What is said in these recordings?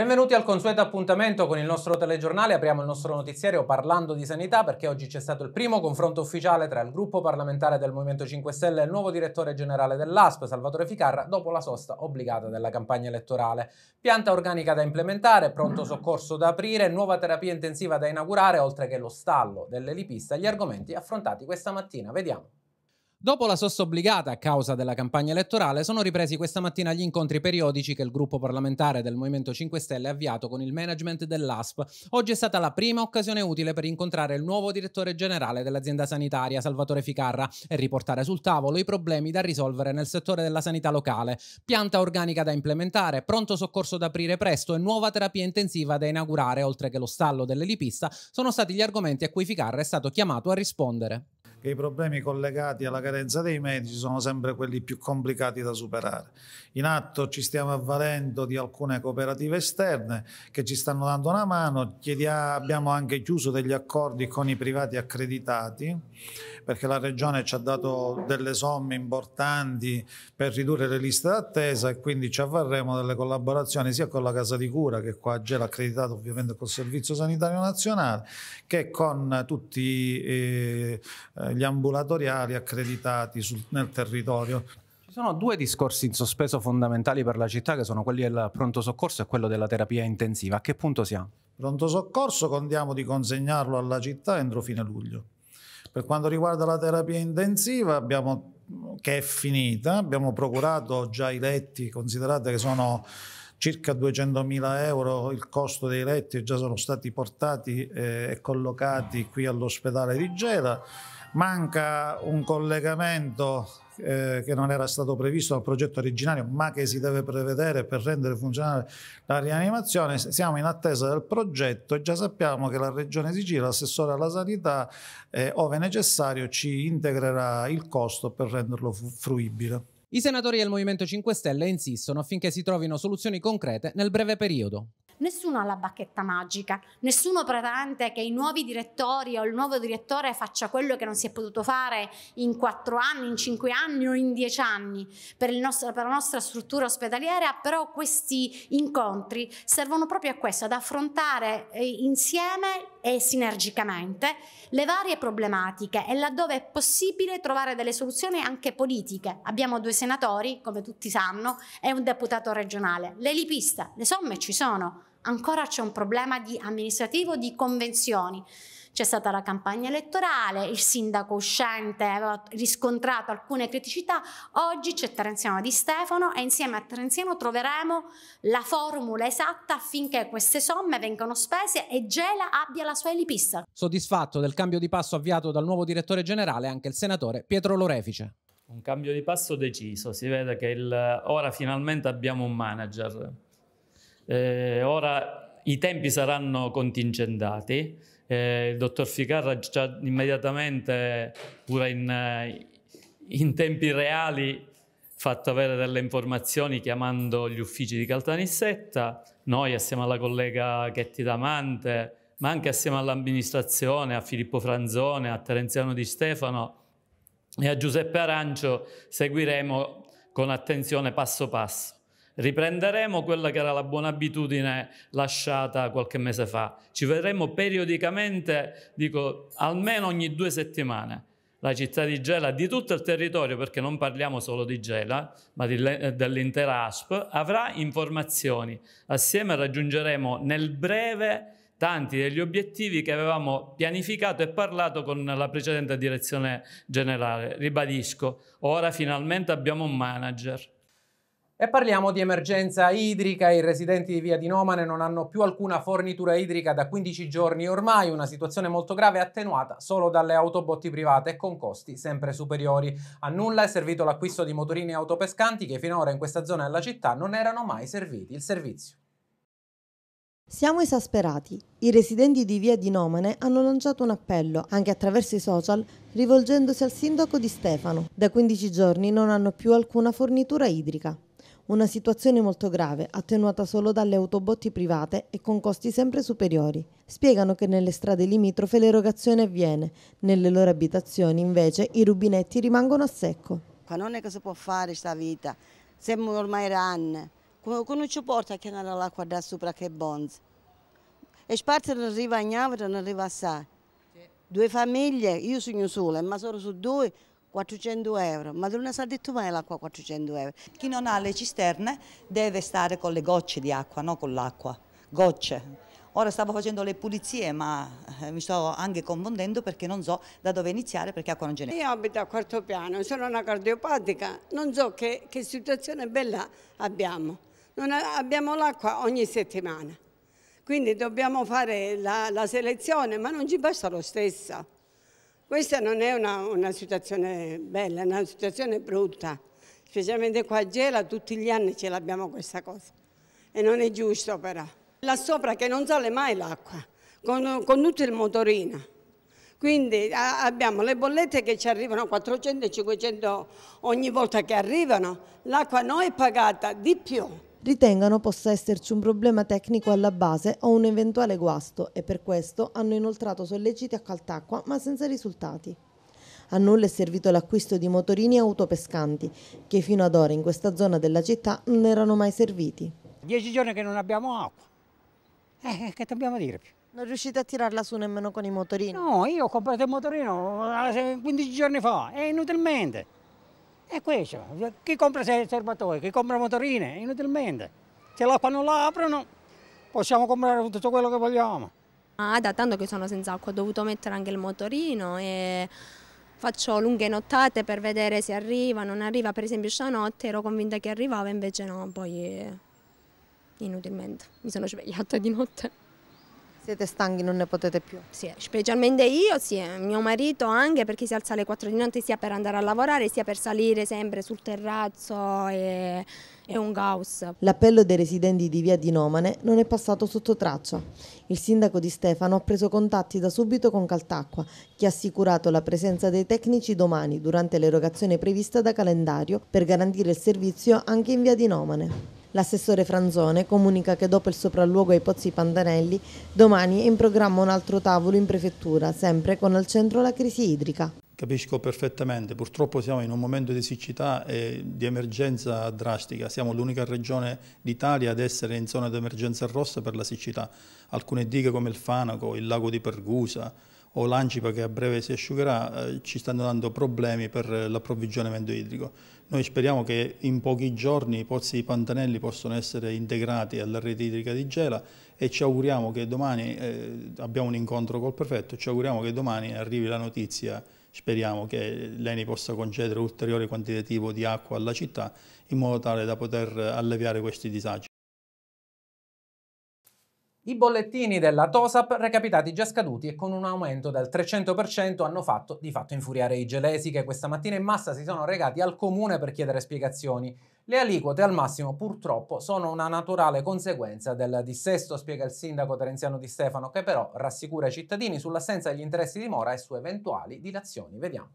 Benvenuti al consueto appuntamento con il nostro telegiornale. Apriamo il nostro notiziario parlando di sanità perché oggi c'è stato il primo confronto ufficiale tra il gruppo parlamentare del Movimento 5 Stelle e il nuovo direttore generale dell'ASP, Salvatore Ficarra, dopo la sosta obbligata della campagna elettorale. Pianta organica da implementare, pronto soccorso da aprire, nuova terapia intensiva da inaugurare, oltre che lo stallo dell'elipista, gli argomenti affrontati questa mattina. Vediamo. Dopo la sosta obbligata a causa della campagna elettorale, sono ripresi questa mattina gli incontri periodici che il gruppo parlamentare del Movimento 5 Stelle ha avviato con il management dell'ASP. Oggi è stata la prima occasione utile per incontrare il nuovo direttore generale dell'azienda sanitaria, Salvatore Ficarra, e riportare sul tavolo i problemi da risolvere nel settore della sanità locale, pianta organica da implementare, pronto soccorso da aprire presto e nuova terapia intensiva da inaugurare, oltre che lo stallo dell'elipista, sono stati gli argomenti a cui Ficarra è stato chiamato a rispondere che i problemi collegati alla carenza dei medici sono sempre quelli più complicati da superare. In atto ci stiamo avvalendo di alcune cooperative esterne che ci stanno dando una mano, Chiediamo, abbiamo anche chiuso degli accordi con i privati accreditati perché la Regione ci ha dato delle somme importanti per ridurre le liste d'attesa e quindi ci avvarremo delle collaborazioni sia con la Casa di Cura che qua Gela accreditato ovviamente col Servizio Sanitario Nazionale che con tutti eh, eh, gli ambulatoriali accreditati sul, nel territorio. Ci sono due discorsi in sospeso fondamentali per la città che sono quelli del pronto soccorso e quello della terapia intensiva. A che punto siamo? Pronto soccorso contiamo di consegnarlo alla città entro fine luglio. Per quanto riguarda la terapia intensiva abbiamo, che è finita, abbiamo procurato già i letti, considerate che sono circa 200.000 euro il costo dei letti già sono stati portati eh, e collocati qui all'ospedale di Gela Manca un collegamento eh, che non era stato previsto dal progetto originario, ma che si deve prevedere per rendere funzionale la rianimazione. Siamo in attesa del progetto e già sappiamo che la Regione Sicilia, l'assessore alla sanità, eh, ove necessario, ci integrerà il costo per renderlo fruibile. I senatori del Movimento 5 Stelle insistono affinché si trovino soluzioni concrete nel breve periodo nessuno ha la bacchetta magica, nessuno pretende che i nuovi direttori o il nuovo direttore faccia quello che non si è potuto fare in quattro anni, in cinque anni o in dieci anni per, nostro, per la nostra struttura ospedaliera, però questi incontri servono proprio a questo, ad affrontare eh, insieme e sinergicamente le varie problematiche e laddove è possibile trovare delle soluzioni anche politiche. Abbiamo due senatori, come tutti sanno, e un deputato regionale. L'elipista, le somme ci sono ancora c'è un problema di amministrativo di convenzioni. C'è stata la campagna elettorale, il sindaco uscente aveva riscontrato alcune criticità, oggi c'è Terenziano Di Stefano e insieme a Terenziano troveremo la formula esatta affinché queste somme vengano spese e Gela abbia la sua elipista. Soddisfatto del cambio di passo avviato dal nuovo direttore generale anche il senatore Pietro Lorefice. Un cambio di passo deciso, si vede che il... ora finalmente abbiamo un manager eh, ora i tempi saranno contingentati, eh, il dottor Ficarra già immediatamente, pure in, eh, in tempi reali, fatto avere delle informazioni chiamando gli uffici di Caltanissetta, noi assieme alla collega Chetti Damante, ma anche assieme all'amministrazione, a Filippo Franzone, a Terenziano Di Stefano e a Giuseppe Arancio seguiremo con attenzione passo passo. Riprenderemo quella che era la buona abitudine lasciata qualche mese fa. Ci vedremo periodicamente, dico, almeno ogni due settimane. La città di Gela, di tutto il territorio, perché non parliamo solo di Gela, ma dell'intera ASP, avrà informazioni. Assieme raggiungeremo nel breve tanti degli obiettivi che avevamo pianificato e parlato con la precedente direzione generale. Ribadisco, ora finalmente abbiamo un manager. E parliamo di emergenza idrica, i residenti di Via di Nomane non hanno più alcuna fornitura idrica da 15 giorni ormai, una situazione molto grave attenuata solo dalle autobotti private con costi sempre superiori. A nulla è servito l'acquisto di motorini autopescanti che finora in questa zona della città non erano mai serviti il servizio. Siamo esasperati. I residenti di Via di Nomane hanno lanciato un appello, anche attraverso i social, rivolgendosi al sindaco di Stefano. Da 15 giorni non hanno più alcuna fornitura idrica. Una situazione molto grave, attenuata solo dalle autobotti private e con costi sempre superiori. Spiegano che nelle strade limitrofe l'erogazione avviene, nelle loro abitazioni invece i rubinetti rimangono a secco. Qua non è che si può fare questa vita, siamo ormai ranne. Come ci porta a chiamare l'acqua da sopra che è bonza? E spazio non arriva a Gnavra, non arriva a Sa. Due famiglie, io sono sola, ma solo su due, 400 euro, ma non si è detto mai l'acqua 400 euro. Chi non ha le cisterne deve stare con le gocce di acqua, non con l'acqua, gocce. Ora stavo facendo le pulizie ma eh, mi sto anche confondendo perché non so da dove iniziare perché acqua non ce n'è. Io abito a quarto piano, sono una cardiopatica, non so che, che situazione bella abbiamo. Non abbiamo l'acqua ogni settimana, quindi dobbiamo fare la, la selezione ma non ci basta lo stesso. Questa non è una, una situazione bella, è una situazione brutta, specialmente qua a Gela tutti gli anni ce l'abbiamo questa cosa e non è giusto però. Là sopra che non sale mai l'acqua, con, con tutto il motorino. Quindi a, abbiamo le bollette che ci arrivano 400-500 ogni volta che arrivano, l'acqua non è pagata di più ritengano possa esserci un problema tecnico alla base o un eventuale guasto e per questo hanno inoltrato solleciti a Caltacqua ma senza risultati. A nulla è servito l'acquisto di motorini e autopescanti che fino ad ora in questa zona della città non erano mai serviti. Dieci giorni che non abbiamo acqua. Eh, eh che dobbiamo dire più? Non riuscite a tirarla su nemmeno con i motorini? No, io ho comprato il motorino 15 eh, giorni fa, e inutilmente. È questo. Chi compra serbatoi, chi compra motorine, inutilmente. Se l'acqua non la aprono, possiamo comprare tutto quello che vogliamo. Ah, da tanto che sono senza acqua ho dovuto mettere anche il motorino e faccio lunghe nottate per vedere se arriva, non arriva. Per esempio stanotte ero convinta che arrivava, invece no, poi eh, inutilmente mi sono svegliata di notte. Siete stanchi, non ne potete più? Sì, specialmente io, sì, eh, mio marito anche perché si alza alle 4 di notte sia per andare a lavorare sia per salire sempre sul terrazzo e... È un caos. L'appello dei residenti di Via di Nomane non è passato sotto traccia. Il sindaco di Stefano ha preso contatti da subito con Caltacqua, che ha assicurato la presenza dei tecnici domani durante l'erogazione prevista da calendario per garantire il servizio anche in Via di Nomane. L'assessore Franzone comunica che dopo il sopralluogo ai Pozzi Pandanelli, domani è in programma un altro tavolo in prefettura, sempre con al centro la crisi idrica. Capisco perfettamente, purtroppo siamo in un momento di siccità e di emergenza drastica, siamo l'unica regione d'Italia ad essere in zona di emergenza rossa per la siccità. Alcune dighe come il Fanaco, il lago di Pergusa o l'Ancipa che a breve si asciugherà eh, ci stanno dando problemi per eh, l'approvvigionamento idrico. Noi speriamo che in pochi giorni i pozzi di Pantanelli possano essere integrati alla rete idrica di Gela e ci auguriamo che domani, eh, abbiamo un incontro col prefetto, ci auguriamo che domani arrivi la notizia, speriamo che l'ENI possa concedere ulteriore quantitativo di acqua alla città in modo tale da poter alleviare questi disagi. I bollettini della TOSAP, recapitati già scaduti e con un aumento del 300%, hanno fatto di fatto infuriare i gelesi che questa mattina in massa si sono recati al comune per chiedere spiegazioni. Le aliquote al massimo purtroppo sono una naturale conseguenza del dissesto, spiega il sindaco Terenziano Di Stefano, che però rassicura i cittadini sull'assenza degli interessi di mora e su eventuali dilazioni. Vediamo.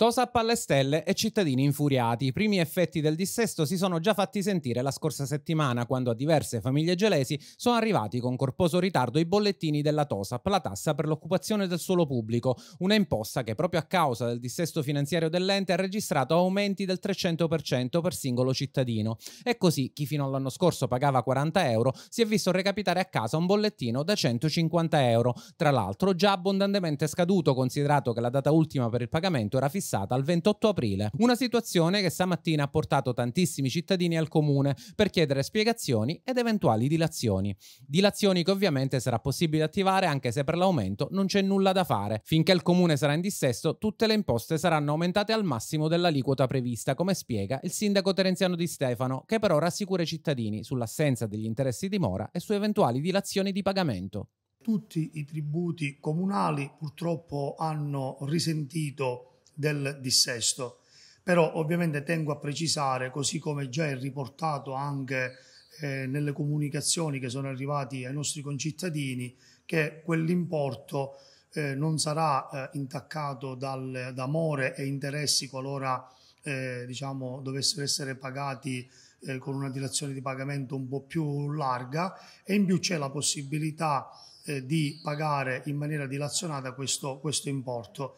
TOSAP alle stelle e cittadini infuriati. I primi effetti del dissesto si sono già fatti sentire la scorsa settimana, quando a diverse famiglie gelesi sono arrivati con corposo ritardo i bollettini della TOSAP, la tassa per l'occupazione del suolo pubblico, una imposta che proprio a causa del dissesto finanziario dell'ente ha registrato aumenti del 300% per singolo cittadino. E così chi fino all'anno scorso pagava 40 euro si è visto recapitare a casa un bollettino da 150 euro, tra l'altro già abbondantemente scaduto considerato che la data ultima per il pagamento era fissata fissata al 28 aprile, una situazione che stamattina ha portato tantissimi cittadini al comune per chiedere spiegazioni ed eventuali dilazioni. Dilazioni che ovviamente sarà possibile attivare anche se per l'aumento non c'è nulla da fare. Finché il comune sarà in dissesto, tutte le imposte saranno aumentate al massimo dell'aliquota prevista, come spiega il sindaco Terenziano Di Stefano, che però rassicura i cittadini sull'assenza degli interessi di mora e su eventuali dilazioni di pagamento tutti i tributi comunali purtroppo hanno risentito del dissesto. Però ovviamente tengo a precisare, così come già è riportato anche eh, nelle comunicazioni che sono arrivate ai nostri concittadini, che quell'importo eh, non sarà eh, intaccato dal, da more e interessi qualora eh, diciamo, dovessero essere pagati eh, con una dilazione di pagamento un po' più larga e in più c'è la possibilità eh, di pagare in maniera dilazionata questo, questo importo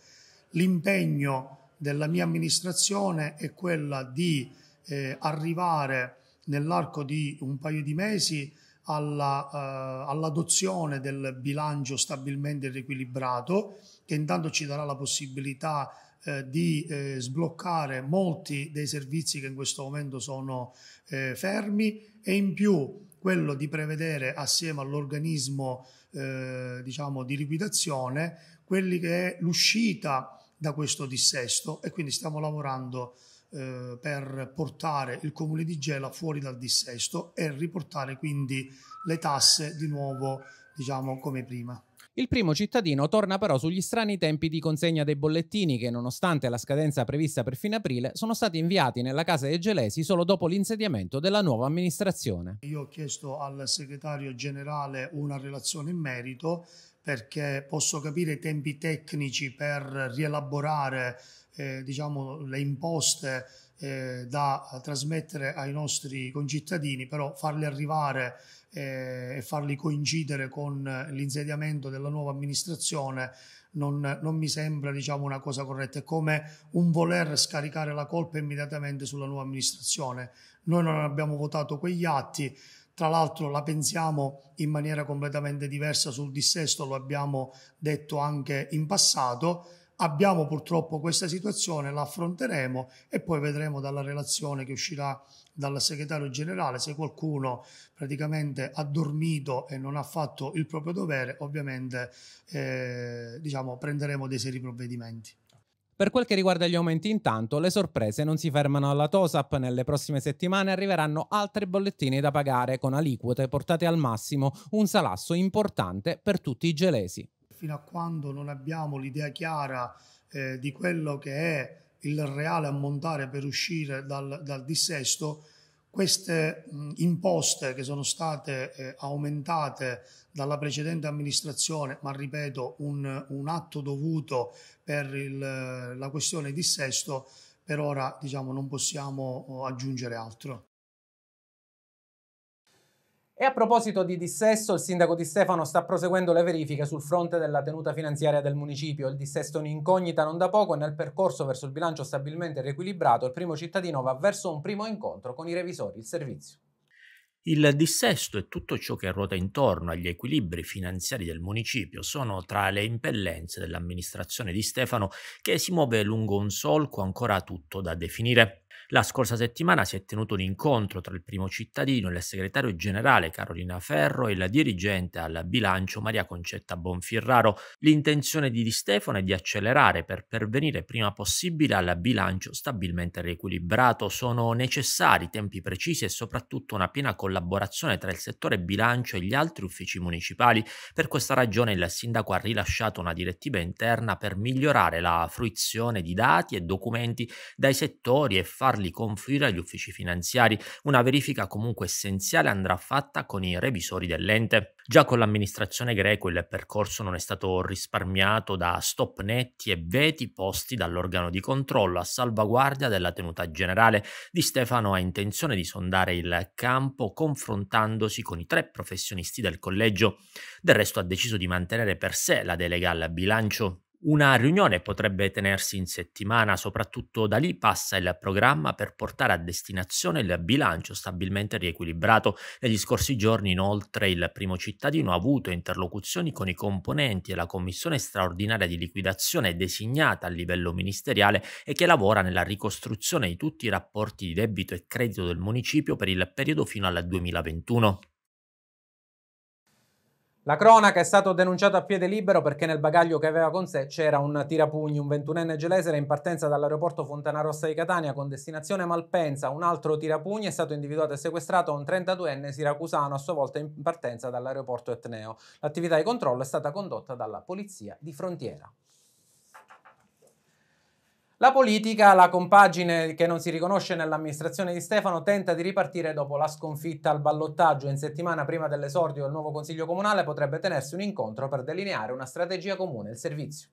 l'impegno della mia amministrazione è quella di eh, arrivare nell'arco di un paio di mesi alla, eh, all'adozione del bilancio stabilmente riequilibrato che intanto ci darà la possibilità eh, di eh, sbloccare molti dei servizi che in questo momento sono eh, fermi e in più quello di prevedere assieme all'organismo eh, diciamo di liquidazione quelli che è l'uscita da questo dissesto e quindi stiamo lavorando eh, per portare il comune di Gela fuori dal dissesto e riportare quindi le tasse di nuovo diciamo come prima. Il primo cittadino torna però sugli strani tempi di consegna dei bollettini che, nonostante la scadenza prevista per fine aprile, sono stati inviati nella casa dei Gelesi solo dopo l'insediamento della nuova amministrazione. Io ho chiesto al segretario generale una relazione in merito perché posso capire i tempi tecnici per rielaborare eh, diciamo, le imposte eh, da trasmettere ai nostri concittadini, però farle arrivare eh, e farli coincidere con l'insediamento della nuova amministrazione non, non mi sembra diciamo, una cosa corretta. È come un voler scaricare la colpa immediatamente sulla nuova amministrazione. Noi non abbiamo votato quegli atti tra l'altro la pensiamo in maniera completamente diversa sul dissesto, lo abbiamo detto anche in passato. Abbiamo purtroppo questa situazione, la affronteremo e poi vedremo dalla relazione che uscirà dal segretario generale se qualcuno praticamente ha dormito e non ha fatto il proprio dovere, ovviamente eh, diciamo, prenderemo dei seri provvedimenti. Per quel che riguarda gli aumenti, intanto, le sorprese non si fermano alla TOSAP. Nelle prossime settimane arriveranno altri bollettini da pagare con aliquote portate al massimo, un salasso importante per tutti i gelesi. Fino a quando non abbiamo l'idea chiara eh, di quello che è il reale ammontare per uscire dal, dal dissesto, queste mh, mm, imposte che sono state eh, aumentate dalla precedente amministrazione, ma ripeto, un, un atto dovuto per il, la questione di sesto, per ora diciamo, non possiamo oh, aggiungere altro. E a proposito di dissesto, il sindaco di Stefano sta proseguendo le verifiche sul fronte della tenuta finanziaria del municipio. Il dissesto è un'incognita non da poco e nel percorso verso il bilancio stabilmente riequilibrato il primo cittadino va verso un primo incontro con i revisori, il servizio. Il dissesto e tutto ciò che ruota intorno agli equilibri finanziari del municipio sono tra le impellenze dell'amministrazione di Stefano che si muove lungo un solco ancora tutto da definire. La scorsa settimana si è tenuto un incontro tra il primo cittadino il segretario generale Carolina Ferro e la dirigente al bilancio Maria Concetta Bonfirraro. L'intenzione di Di Stefano è di accelerare per pervenire prima possibile al bilancio stabilmente riequilibrato. Sono necessari tempi precisi e soprattutto una piena collaborazione tra il settore bilancio e gli altri uffici municipali. Per questa ragione il sindaco ha rilasciato una direttiva interna per migliorare la fruizione di dati e documenti dai settori e farli farli confluire agli uffici finanziari. Una verifica comunque essenziale andrà fatta con i revisori dell'ente. Già con l'amministrazione greco il percorso non è stato risparmiato da stop netti e veti posti dall'organo di controllo a salvaguardia della tenuta generale. Di Stefano ha intenzione di sondare il campo confrontandosi con i tre professionisti del collegio. Del resto ha deciso di mantenere per sé la delega al bilancio una riunione potrebbe tenersi in settimana, soprattutto da lì passa il programma per portare a destinazione il bilancio stabilmente riequilibrato. Negli scorsi giorni inoltre il primo cittadino ha avuto interlocuzioni con i componenti e la commissione straordinaria di liquidazione designata a livello ministeriale e che lavora nella ricostruzione di tutti i rapporti di debito e credito del municipio per il periodo fino al 2021. La cronaca è stato denunciato a piede libero perché nel bagaglio che aveva con sé c'era un tirapugni, un ventunenne gelese era in partenza dall'aeroporto Fontanarossa di Catania con destinazione Malpensa, un altro tirapugni è stato individuato e sequestrato un 32enne siracusano a sua volta in partenza dall'aeroporto Etneo. L'attività di controllo è stata condotta dalla Polizia di Frontiera. La politica, la compagine che non si riconosce nell'amministrazione di Stefano, tenta di ripartire dopo la sconfitta al ballottaggio. In settimana prima dell'esordio del nuovo Consiglio Comunale potrebbe tenersi un incontro per delineare una strategia comune. Il servizio.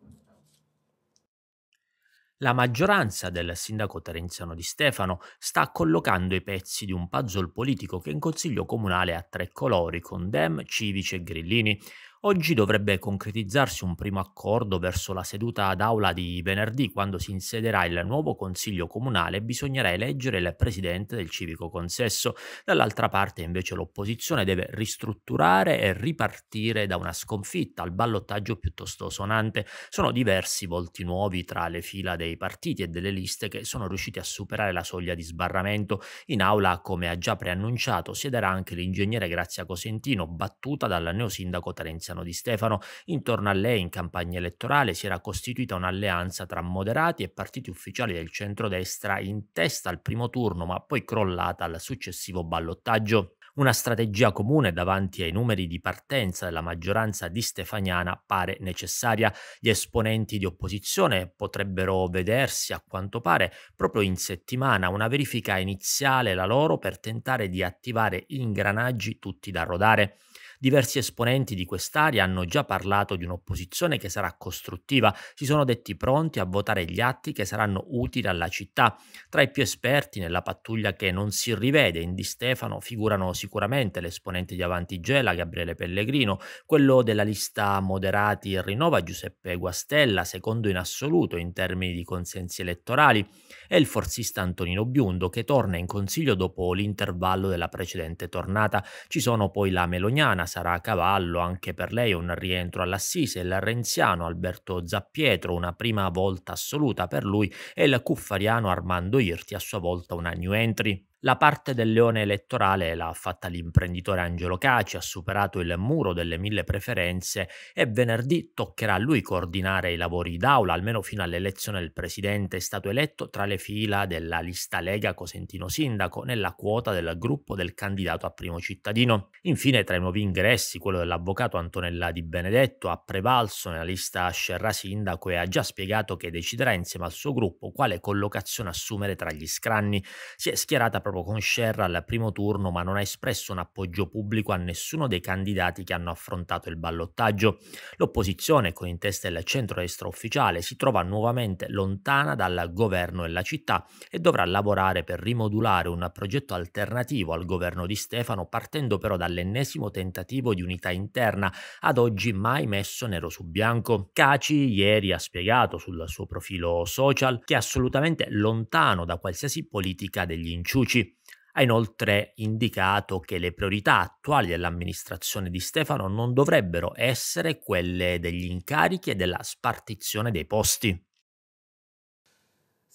La maggioranza del sindaco terenziano di Stefano sta collocando i pezzi di un puzzle politico che in consiglio comunale ha tre colori con Dem, Civici e Grillini. Oggi dovrebbe concretizzarsi un primo accordo verso la seduta d'aula di venerdì, quando si insederà il nuovo Consiglio Comunale e bisognerà eleggere il presidente del civico consesso. Dall'altra parte, invece, l'opposizione deve ristrutturare e ripartire da una sconfitta al ballottaggio piuttosto sonante. Sono diversi volti nuovi tra le fila dei partiti e delle liste che sono riusciti a superare la soglia di sbarramento. In aula, come ha già preannunciato, siederà anche l'ingegnere Grazia Cosentino, battuta dal neosindaco Terenzio Tiziano Di Stefano, intorno a lei in campagna elettorale si era costituita un'alleanza tra moderati e partiti ufficiali del centrodestra in testa al primo turno, ma poi crollata al successivo ballottaggio una strategia comune davanti ai numeri di partenza della maggioranza di Stefaniana pare necessaria. Gli esponenti di opposizione potrebbero vedersi, a quanto pare, proprio in settimana una verifica iniziale la loro per tentare di attivare ingranaggi tutti da rodare. Diversi esponenti di quest'area hanno già parlato di un'opposizione che sarà costruttiva, si sono detti pronti a votare gli atti che saranno utili alla città. Tra i più esperti nella pattuglia che non si rivede in Di Stefano figurano sicuramente l'esponente di Avanti Gela Gabriele Pellegrino, quello della lista Moderati e Rinnova Giuseppe Guastella, secondo in assoluto in termini di consensi elettorali, e il forzista Antonino Biundo che torna in consiglio dopo l'intervallo della precedente tornata. Ci sono poi la Meloniana, sarà a cavallo anche per lei un rientro all'assise, il renziano Alberto Zappietro una prima volta assoluta per lui e il cuffariano Armando Irti a sua volta una new entry. La parte del leone elettorale l'ha fatta l'imprenditore Angelo Caci, ha superato il muro delle mille preferenze e venerdì toccherà a lui coordinare i lavori d'aula, almeno fino all'elezione del presidente è stato eletto tra le fila della lista Lega Cosentino Sindaco nella quota del gruppo del candidato a primo cittadino. Infine tra i nuovi ingressi quello dell'avvocato Antonella Di Benedetto ha prevalso nella lista Scerra Sindaco e ha già spiegato che deciderà insieme al suo gruppo quale collocazione assumere tra gli scranni. Si è schierata proprio con Sherr al primo turno, ma non ha espresso un appoggio pubblico a nessuno dei candidati che hanno affrontato il ballottaggio. L'opposizione, con in testa il centro-destra ufficiale, si trova nuovamente lontana dal governo e la città e dovrà lavorare per rimodulare un progetto alternativo al governo di Stefano, partendo però dall'ennesimo tentativo di unità interna, ad oggi mai messo nero su bianco. Caci ieri ha spiegato sul suo profilo social che è assolutamente lontano da qualsiasi politica degli inciuci. Ha inoltre indicato che le priorità attuali dell'amministrazione di Stefano non dovrebbero essere quelle degli incarichi e della spartizione dei posti.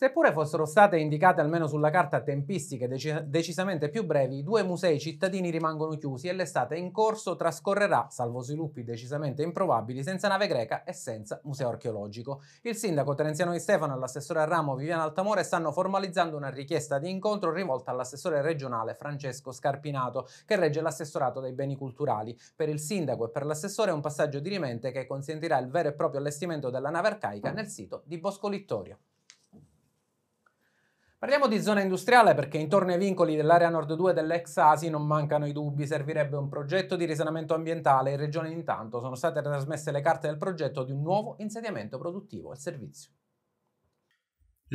Seppure fossero state indicate almeno sulla carta tempistiche deci- decisamente più brevi, i due musei cittadini rimangono chiusi e l'estate in corso trascorrerà, salvo sviluppi decisamente improbabili, senza nave greca e senza museo archeologico. Il sindaco Terenziano Di Stefano e l'assessore a ramo Viviana Altamore stanno formalizzando una richiesta di incontro rivolta all'assessore regionale Francesco Scarpinato, che regge l'assessorato dei beni culturali. Per il sindaco e per l'assessore è un passaggio di rimente che consentirà il vero e proprio allestimento della nave arcaica nel sito di Bosco Littorio. Parliamo di zona industriale perché intorno ai vincoli dell'area Nord 2 dell'ex ASI non mancano i dubbi, servirebbe un progetto di risanamento ambientale. e In regione intanto sono state trasmesse le carte del progetto di un nuovo insediamento produttivo al servizio.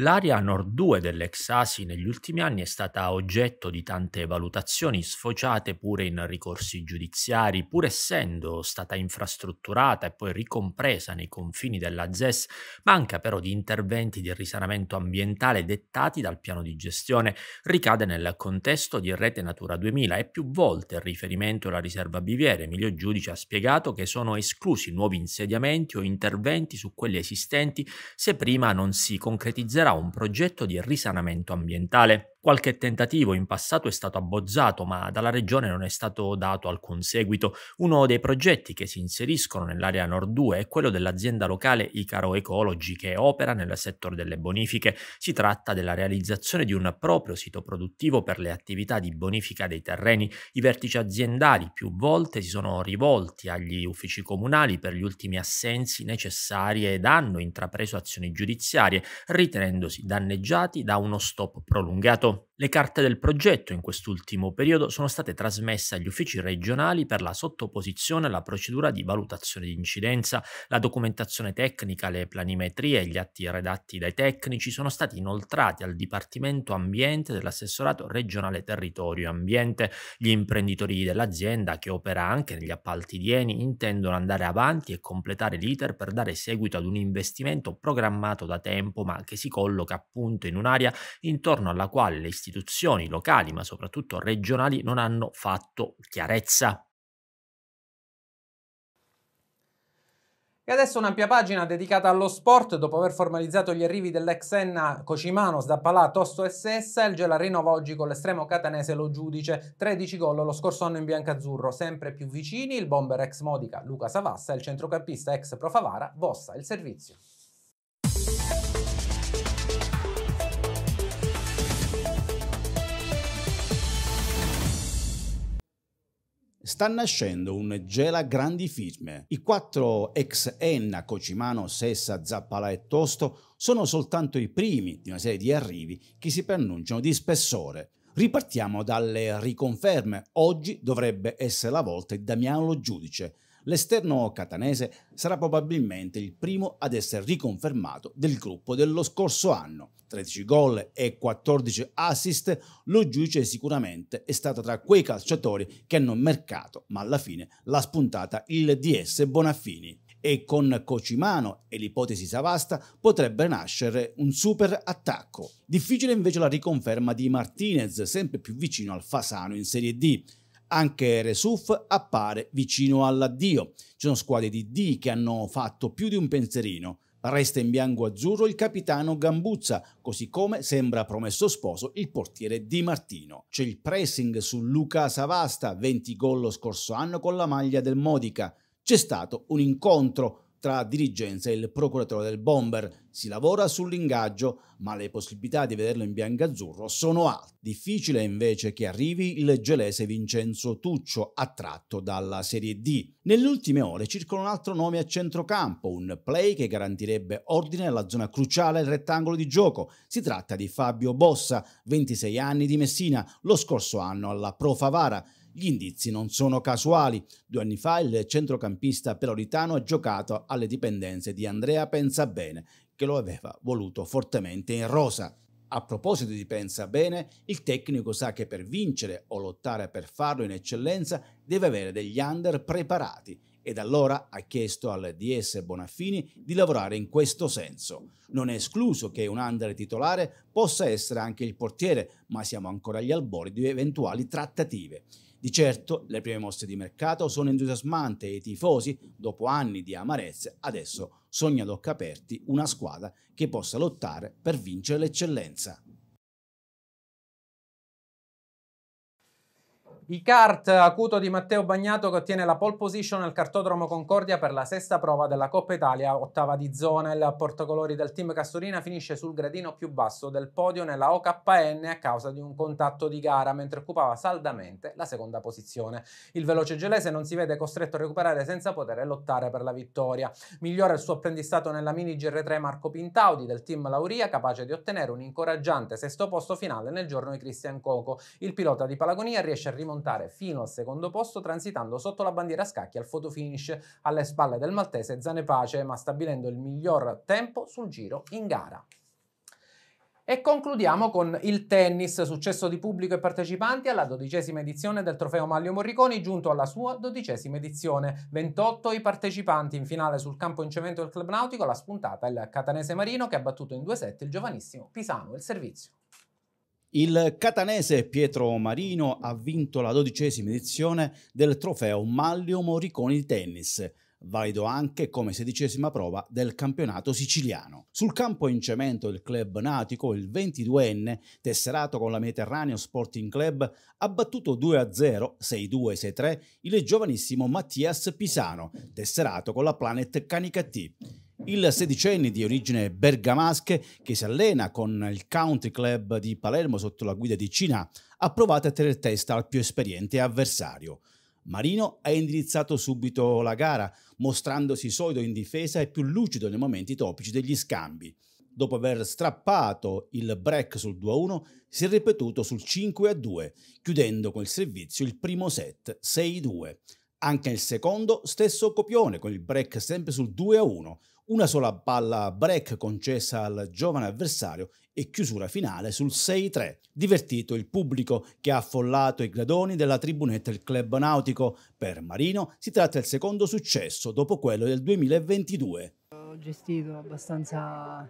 L'area nord 2 dell'Exasi negli ultimi anni è stata oggetto di tante valutazioni sfociate pure in ricorsi giudiziari, pur essendo stata infrastrutturata e poi ricompresa nei confini della ZES, manca però di interventi di risanamento ambientale dettati dal piano di gestione, ricade nel contesto di Rete Natura 2000 e più volte il riferimento alla riserva Biviere, Emilio Giudice ha spiegato che sono esclusi nuovi insediamenti o interventi su quelli esistenti se prima non si concretizzerà un progetto di risanamento ambientale. Qualche tentativo in passato è stato abbozzato, ma dalla regione non è stato dato alcun seguito. Uno dei progetti che si inseriscono nell'area Nord 2 è quello dell'azienda locale Icaro Ecology che opera nel settore delle bonifiche. Si tratta della realizzazione di un proprio sito produttivo per le attività di bonifica dei terreni. I vertici aziendali più volte si sono rivolti agli uffici comunali per gli ultimi assensi necessari ed hanno intrapreso azioni giudiziarie, ritenendosi danneggiati da uno stop prolungato. Michael. Le carte del progetto in quest'ultimo periodo sono state trasmesse agli uffici regionali per la sottoposizione alla procedura di valutazione di incidenza, la documentazione tecnica, le planimetrie e gli atti redatti dai tecnici sono stati inoltrati al Dipartimento Ambiente dell'assessorato regionale territorio e ambiente. Gli imprenditori dell'azienda che opera anche negli appalti di Eni intendono andare avanti e completare l'iter per dare seguito ad un investimento programmato da tempo ma che si colloca appunto in un'area intorno alla quale le istituzioni istituzioni locali, ma soprattutto regionali, non hanno fatto chiarezza. E adesso un'ampia pagina dedicata allo sport. Dopo aver formalizzato gli arrivi dell'ex Enna Cocimanos Zappalà, Palà Tosto SS, il Gela rinnova oggi con l'estremo catanese Lo Giudice. 13 gol lo scorso anno in biancazzurro. Sempre più vicini il bomber ex Modica Luca Savassa e il centrocampista ex Profavara Vossa, il servizio. sta nascendo un gela grandi firme. I quattro ex Enna, Cocimano, Sessa, Zappala e Tosto sono soltanto i primi di una serie di arrivi che si preannunciano di spessore. Ripartiamo dalle riconferme. Oggi dovrebbe essere la volta di Damiano Giudice, l'esterno catanese sarà probabilmente il primo ad essere riconfermato del gruppo dello scorso anno. 13 gol e 14 assist, lo giudice sicuramente è stato tra quei calciatori che hanno mercato, ma alla fine l'ha spuntata il DS Bonaffini e con Cocimano e l'ipotesi Savasta potrebbe nascere un super attacco. Difficile invece la riconferma di Martinez, sempre più vicino al Fasano in Serie D. Anche Resuf appare vicino all'addio. Ci sono squadre di D che hanno fatto più di un pensierino. Resta in bianco-azzurro il capitano Gambuzza, così come sembra promesso sposo il portiere Di Martino. C'è il pressing su Luca Savasta, 20 gol lo scorso anno con la maglia del Modica. C'è stato un incontro tra dirigenza e il procuratore del bomber. Si lavora sull'ingaggio, ma le possibilità di vederlo in biancazzurro sono alte. Difficile invece che arrivi il gelese Vincenzo Tuccio, attratto dalla Serie D. Nelle ultime ore circola un altro nome a centrocampo, un play che garantirebbe ordine alla zona cruciale del rettangolo di gioco. Si tratta di Fabio Bossa, 26 anni di Messina, lo scorso anno alla Pro Favara gli indizi non sono casuali. Due anni fa il centrocampista peloritano ha giocato alle dipendenze di Andrea Pensabene, che lo aveva voluto fortemente in rosa. A proposito di Pensabene, il tecnico sa che per vincere o lottare per farlo in eccellenza deve avere degli under preparati ed allora ha chiesto al DS Bonaffini di lavorare in questo senso. Non è escluso che un under titolare possa essere anche il portiere, ma siamo ancora agli albori di eventuali trattative. Di certo le prime mosse di mercato sono entusiasmanti e i tifosi, dopo anni di amarezze, adesso sognano ad occhi aperti una squadra che possa lottare per vincere l'eccellenza. I kart acuto di Matteo Bagnato che ottiene la pole position al cartodromo Concordia per la sesta prova della Coppa Italia, ottava di zona. Il portacolori del team Castorina finisce sul gradino più basso del podio nella OKN a causa di un contatto di gara, mentre occupava saldamente la seconda posizione. Il veloce gelese non si vede costretto a recuperare senza poter lottare per la vittoria. Migliora il suo apprendistato nella mini GR3 Marco Pintaudi del team Lauria, capace di ottenere un incoraggiante sesto posto finale nel giorno di Cristian Coco. Il pilota di Palagonia riesce a rimontare montare fino al secondo posto transitando sotto la bandiera a scacchi al fotofinish alle spalle del maltese Zanepace, ma stabilendo il miglior tempo sul giro in gara. E concludiamo con il tennis, successo di pubblico e partecipanti alla dodicesima edizione del trofeo Maglio Morriconi, giunto alla sua dodicesima edizione. 28 i partecipanti in finale sul campo in cemento del club nautico, la spuntata il catanese Marino che ha battuto in due set il giovanissimo Pisano. Il servizio. Il catanese Pietro Marino ha vinto la dodicesima edizione del trofeo Mallio Moriconi di tennis, valido anche come sedicesima prova del campionato siciliano. Sul campo in cemento del club natico, il 22enne, tesserato con la Mediterraneo Sporting Club, ha battuto 2-0, 6-2, 6-3 il giovanissimo Mattias Pisano, tesserato con la Planet Canicattì. Il sedicenne di origine bergamasche che si allena con il Country Club di Palermo sotto la guida di Cina ha provato a tenere testa al più esperiente avversario. Marino ha indirizzato subito la gara, mostrandosi solido in difesa e più lucido nei momenti topici degli scambi. Dopo aver strappato il break sul 2-1, si è ripetuto sul 5-2, chiudendo col servizio il primo set 6-2. Anche nel secondo stesso copione con il break sempre sul 2-1, una sola palla break concessa al giovane avversario e chiusura finale sul 6-3. Divertito il pubblico che ha affollato i gradoni della tribunetta del club nautico. Per Marino si tratta del secondo successo dopo quello del 2022. Ho gestito abbastanza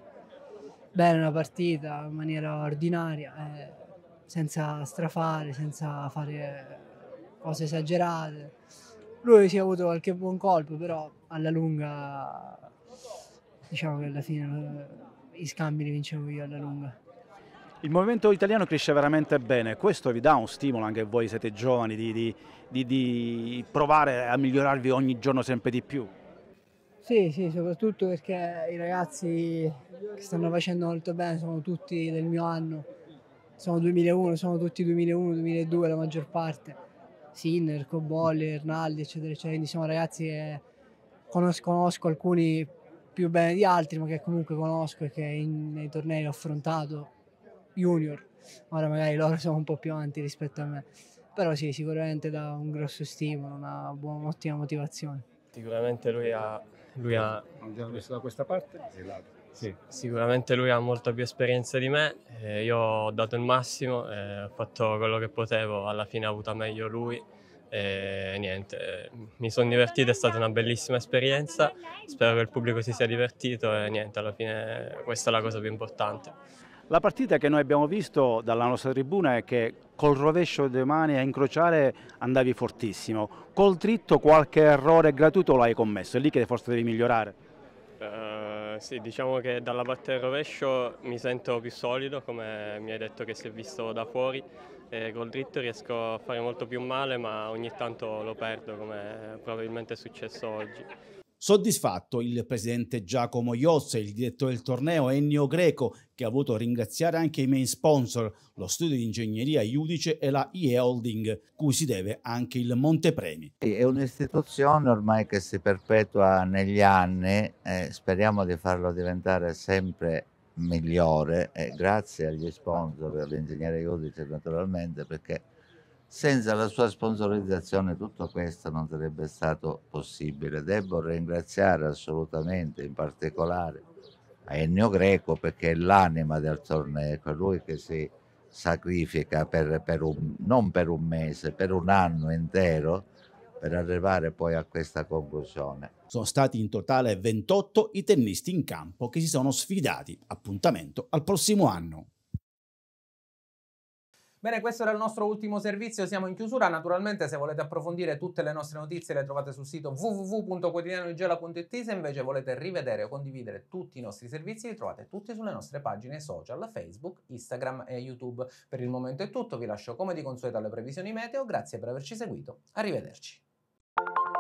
bene la partita in maniera ordinaria, eh, senza strafare, senza fare cose esagerate. Lui si è avuto qualche buon colpo, però alla lunga diciamo che alla fine eh, i scambi li vincevo io alla lunga. Il movimento italiano cresce veramente bene, questo vi dà un stimolo anche voi siete giovani di, di, di, di provare a migliorarvi ogni giorno sempre di più? Sì, sì, soprattutto perché i ragazzi che stanno facendo molto bene sono tutti del mio anno, sono 2001, sono tutti 2001, 2002 la maggior parte, Sinner, Cobolli, Rinaldi eccetera eccetera, quindi sono ragazzi che conosco, conosco alcuni più bene di altri, ma che comunque conosco e che in, nei tornei ho affrontato junior. Ora magari loro sono un po' più avanti rispetto a me. Però sì, sicuramente dà un grosso stimolo, una buona, un'ottima motivazione. Sicuramente lui ha... Lui ha... Andiamo messo da questa parte? Sì. Sicuramente lui ha molta più esperienza di me, eh, io ho dato il massimo, eh, ho fatto quello che potevo, alla fine ha avuto meglio lui. E niente, mi sono divertito, è stata una bellissima esperienza, spero che il pubblico si sia divertito e niente, alla fine questa è la cosa più importante. La partita che noi abbiamo visto dalla nostra tribuna è che col rovescio delle mani a incrociare andavi fortissimo, col dritto qualche errore gratuito l'hai commesso, è lì che forse devi migliorare. Uh, sì, diciamo che dalla parte del rovescio mi sento più solido, come mi hai detto che si è visto da fuori, e col dritto riesco a fare molto più male, ma ogni tanto lo perdo, come probabilmente è successo oggi. Soddisfatto il presidente Giacomo Iozza il direttore del torneo Ennio Greco, che ha voluto ringraziare anche i main sponsor, lo studio di ingegneria Iudice e la IE Holding, cui si deve anche il Montepremi. È un'istituzione ormai che si perpetua negli anni, eh, speriamo di farlo diventare sempre più migliore e eh. grazie agli sponsor e all'ingegnere Iudice naturalmente perché senza la sua sponsorizzazione tutto questo non sarebbe stato possibile. Devo ringraziare assolutamente in particolare a Ennio Greco perché è l'anima del torneo, è lui che si sacrifica per, per un, non per un mese, per un anno intero per arrivare poi a questa conclusione. Sono stati in totale 28 i tennisti in campo che si sono sfidati. Appuntamento al prossimo anno. Bene, questo era il nostro ultimo servizio, siamo in chiusura. Naturalmente se volete approfondire tutte le nostre notizie le trovate sul sito www.quotidianoigela.it, se invece volete rivedere o condividere tutti i nostri servizi li trovate tutti sulle nostre pagine social, Facebook, Instagram e YouTube. Per il momento è tutto, vi lascio come di consueto alle previsioni meteo, grazie per averci seguito, arrivederci. Thank you.